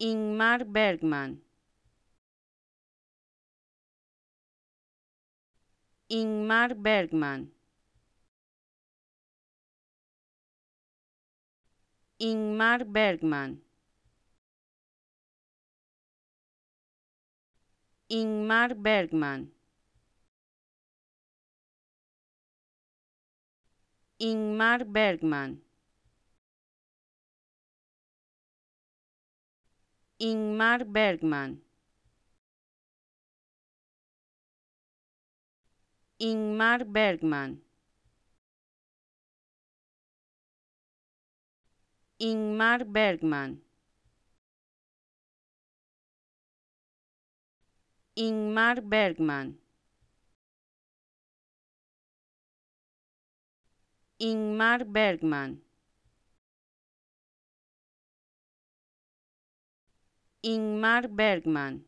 Ingmar Bergman. Ingmar Bergman. Ingmar Bergman. Ingmar Bergman. Ingmar Bergman. Ingmar Bergman. Ingmar Bergman. Ingmar Bergman. Ingmar Bergman. Ingmar Bergman. Ingmar Bergman.